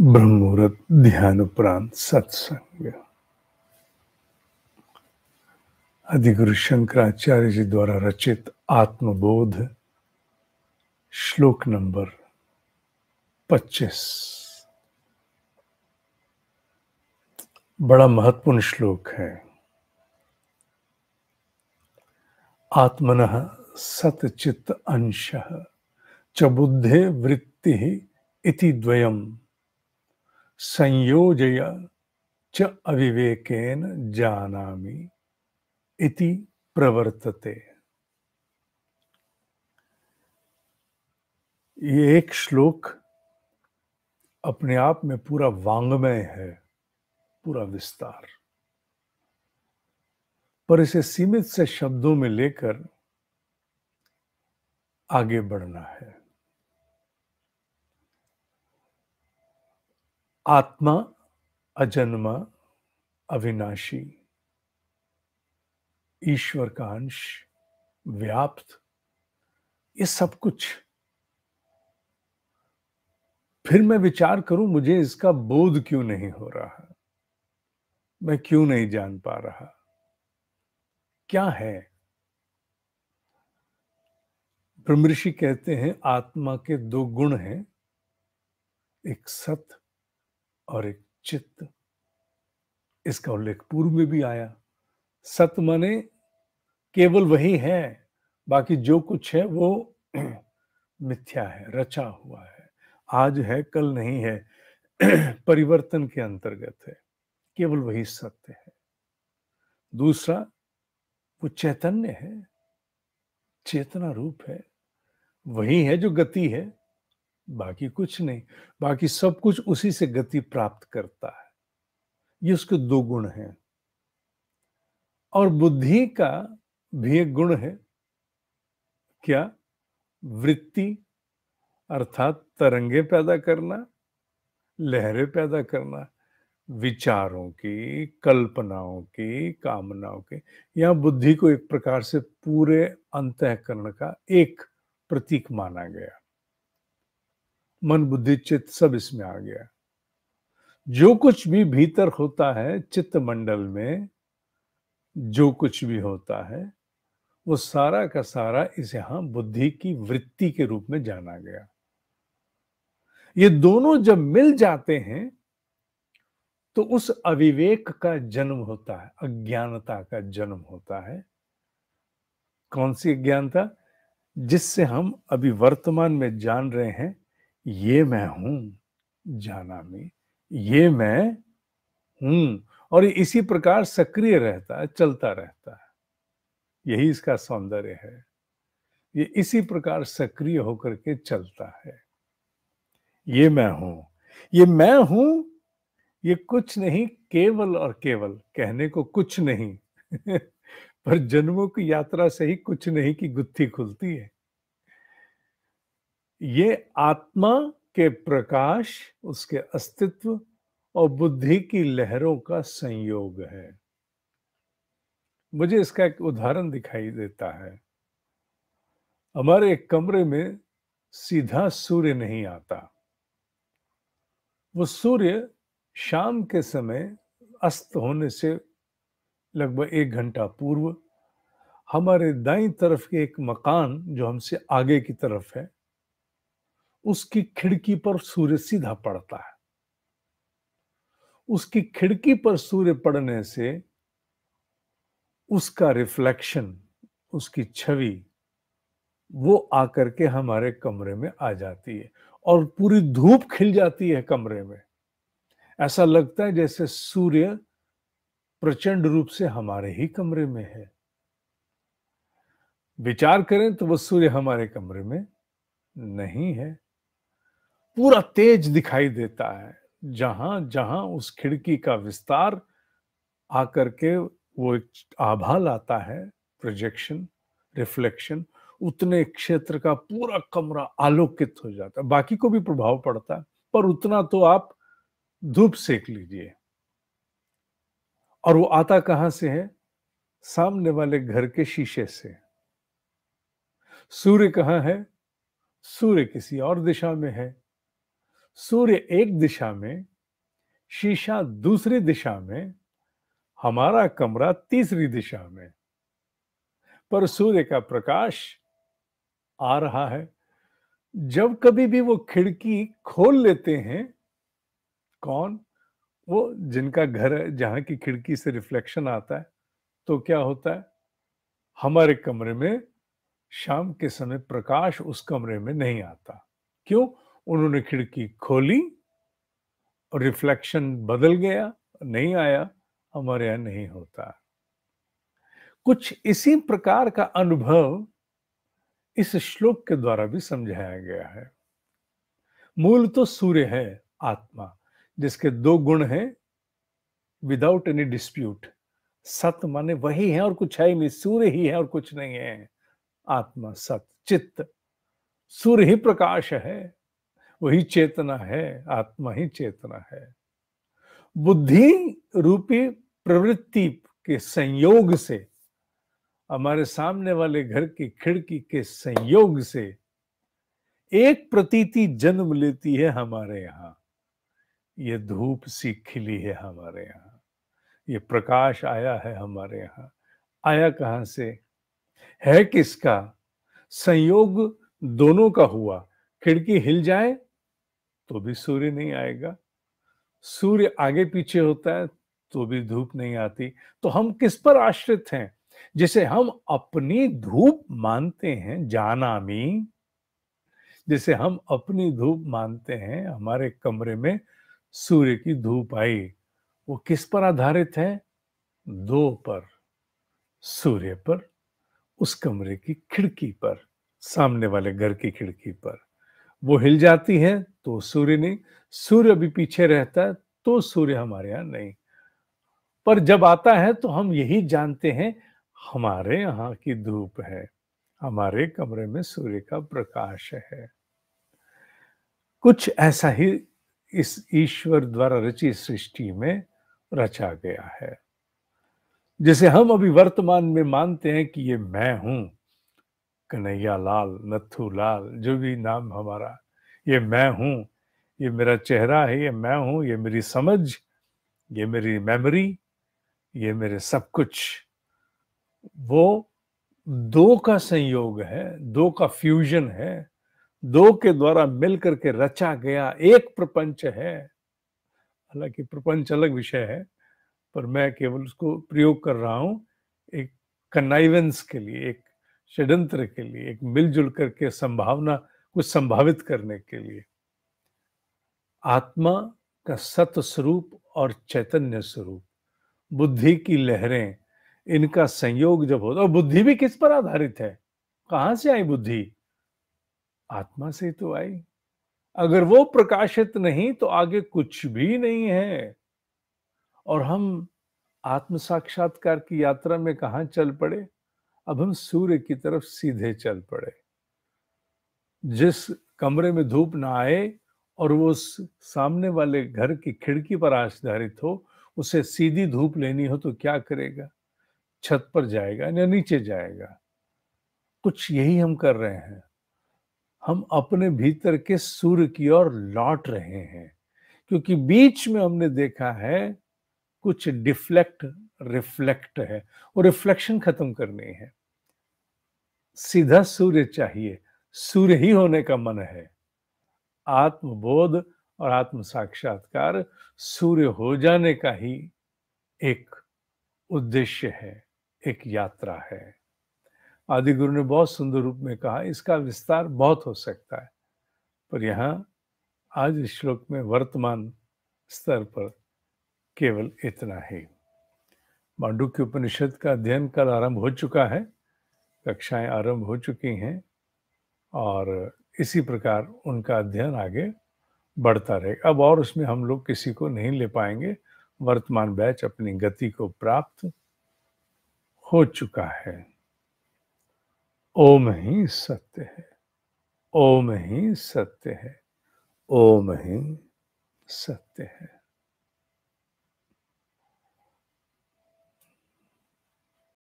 मुहूर्त ध्यान उपरांत सत्संग अधिगुरु शंकराचार्य जी द्वारा रचित आत्मबोध श्लोक नंबर 25 बड़ा महत्वपूर्ण श्लोक है आत्मन सतचित अंश च बुद्धे वृत्ति इति द्वयम् संयोजय च अविवेकेन जानामि इति प्रवर्तते ये एक श्लोक अपने आप में पूरा वांग्मय है पूरा विस्तार पर इसे सीमित से शब्दों में लेकर आगे बढ़ना है आत्मा अजन्मा अविनाशी ईश्वर का अंश व्याप्त ये सब कुछ फिर मैं विचार करूं मुझे इसका बोध क्यों नहीं हो रहा मैं क्यों नहीं जान पा रहा क्या है ब्रह्मषि कहते हैं आत्मा के दो गुण हैं एक सत्य और एक चित्त इसका उल्लेख पूर्व में भी आया सत माने केवल वही है बाकी जो कुछ है वो मिथ्या है रचा हुआ है आज है कल नहीं है परिवर्तन के अंतर्गत है केवल वही सत्य है दूसरा वो चैतन्य है चेतना रूप है वही है जो गति है बाकी कुछ नहीं बाकी सब कुछ उसी से गति प्राप्त करता है ये उसके दो गुण हैं और बुद्धि का भी एक गुण है क्या वृत्ति अर्थात तरंगे पैदा करना लहरें पैदा करना विचारों की कल्पनाओं की कामनाओं की यहां बुद्धि को एक प्रकार से पूरे अंतकरण का एक प्रतीक माना गया मन बुद्धि चित्त सब इसमें आ गया जो कुछ भी भीतर होता है चित्त मंडल में जो कुछ भी होता है वो सारा का सारा इस यहां बुद्धि की वृत्ति के रूप में जाना गया ये दोनों जब मिल जाते हैं तो उस अविवेक का जन्म होता है अज्ञानता का जन्म होता है कौन सी अज्ञानता जिससे हम अभी वर्तमान में जान रहे हैं ये मैं हूं जाना में ये मैं हूं और इसी प्रकार सक्रिय रहता है चलता रहता है यही इसका सौंदर्य है ये इसी प्रकार सक्रिय होकर के चलता है ये मैं हूं ये मैं हूं ये कुछ नहीं केवल और केवल कहने को कुछ नहीं पर जन्मों की यात्रा से ही कुछ नहीं की गुत्थी खुलती है ये आत्मा के प्रकाश उसके अस्तित्व और बुद्धि की लहरों का संयोग है मुझे इसका एक उदाहरण दिखाई देता है हमारे एक कमरे में सीधा सूर्य नहीं आता वो सूर्य शाम के समय अस्त होने से लगभग एक घंटा पूर्व हमारे दाई तरफ के एक मकान जो हमसे आगे की तरफ है उसकी खिड़की पर सूर्य सीधा पड़ता है उसकी खिड़की पर सूर्य पड़ने से उसका रिफ्लेक्शन उसकी छवि वो आकर के हमारे कमरे में आ जाती है और पूरी धूप खिल जाती है कमरे में ऐसा लगता है जैसे सूर्य प्रचंड रूप से हमारे ही कमरे में है विचार करें तो वह सूर्य हमारे कमरे में नहीं है पूरा तेज दिखाई देता है जहां जहां उस खिड़की का विस्तार आकर के वो एक आभा लाता है प्रोजेक्शन रिफ्लेक्शन उतने क्षेत्र का पूरा कमरा आलोकित हो जाता है बाकी को भी प्रभाव पड़ता है पर उतना तो आप धूप सेक लीजिए और वो आता कहां से है सामने वाले घर के शीशे से सूर्य कहां है सूर्य किसी और दिशा में है सूर्य एक दिशा में शीशा दूसरी दिशा में हमारा कमरा तीसरी दिशा में पर सूर्य का प्रकाश आ रहा है जब कभी भी वो खिड़की खोल लेते हैं कौन वो जिनका घर है जहां की खिड़की से रिफ्लेक्शन आता है तो क्या होता है हमारे कमरे में शाम के समय प्रकाश उस कमरे में नहीं आता क्यों उन्होंने खिड़की खोली और रिफ्लेक्शन बदल गया नहीं आया हमारे यहां नहीं होता कुछ इसी प्रकार का अनुभव इस श्लोक के द्वारा भी समझाया गया है मूल तो सूर्य है आत्मा जिसके दो गुण हैं विदाउट एनी डिस्प्यूट सत माने वही है और कुछ है ही नहीं सूर्य ही है और कुछ नहीं है आत्मा सत चित्त सूर्य ही प्रकाश है वही चेतना है आत्मा ही चेतना है बुद्धि रूपी प्रवृत्ति के संयोग से हमारे सामने वाले घर की खिड़की के संयोग से एक प्रतीति जन्म लेती है हमारे यहाँ ये धूप सी खिली है हमारे यहाँ ये प्रकाश आया है हमारे यहाँ आया कहाँ से है किसका संयोग दोनों का हुआ खिड़की हिल जाए तो भी सूर्य नहीं आएगा सूर्य आगे पीछे होता है तो भी धूप नहीं आती तो हम किस पर आश्रित हैं जिसे हम अपनी धूप मानते हैं जानामी जिसे हम अपनी धूप मानते हैं हमारे कमरे में सूर्य की धूप आई वो किस पर आधारित है दो पर सूर्य पर उस कमरे की खिड़की पर सामने वाले घर की खिड़की पर वो हिल जाती हैं तो सूर्य नहीं सूर्य अभी पीछे रहता है तो सूर्य हमारे यहाँ नहीं पर जब आता है तो हम यही जानते हैं हमारे यहाँ की धूप है हमारे कमरे में सूर्य का प्रकाश है कुछ ऐसा ही इस ईश्वर द्वारा रची सृष्टि में रचा गया है जिसे हम अभी वर्तमान में मानते हैं कि ये मैं हूं कन्हैया लाल नथू लाल जो भी नाम हमारा ये मैं हूं ये मेरा चेहरा है ये मैं हूं ये मेरी समझ ये मेरी मेमोरी ये मेरे सब कुछ वो दो का संयोग है दो का फ्यूजन है दो के द्वारा मिल करके रचा गया एक प्रपंच है हालांकि प्रपंच अलग विषय है पर मैं केवल उसको प्रयोग कर रहा हूं एक कन्नाइवेंस के लिए एक षडंत्र के लिए एक मिलजुल करके संभावना को संभावित करने के लिए आत्मा का सत स्वरूप और चैतन्य स्वरूप बुद्धि की लहरें इनका संयोग जब होता और बुद्धि भी किस पर आधारित है कहां से आई बुद्धि आत्मा से तो आई अगर वो प्रकाशित नहीं तो आगे कुछ भी नहीं है और हम आत्म साक्षात्कार की यात्रा में कहा चल पड़े अब हम सूर्य की तरफ सीधे चल पड़े जिस कमरे में धूप ना आए और वो सामने वाले घर की खिड़की पर आधारित हो उसे सीधी धूप लेनी हो तो क्या करेगा छत पर जाएगा या नीचे जाएगा कुछ यही हम कर रहे हैं हम अपने भीतर के सूर्य की ओर लौट रहे हैं क्योंकि बीच में हमने देखा है कुछ डिफ्लेक्ट रिफ्लेक्ट है और रिफ्लेक्शन खत्म करनी है सीधा सूर्य चाहिए सूर्य ही होने का मन है आत्मबोध और आत्म साक्षात्कार सूर्य हो जाने का ही एक उद्देश्य है एक यात्रा है आदि गुरु ने बहुत सुंदर रूप में कहा इसका विस्तार बहुत हो सकता है पर यहाँ आज इस श्लोक में वर्तमान स्तर पर केवल इतना ही मांडुक्य उपनिषद का अध्ययन कल आरंभ हो चुका है कक्षाएं आरंभ हो चुकी हैं और इसी प्रकार उनका अध्ययन आगे बढ़ता रहेगा अब और उसमें हम लोग किसी को नहीं ले पाएंगे वर्तमान बैच अपनी गति को प्राप्त हो चुका है ओम ही सत्य है ओम ही सत्य है ओम ही सत्य है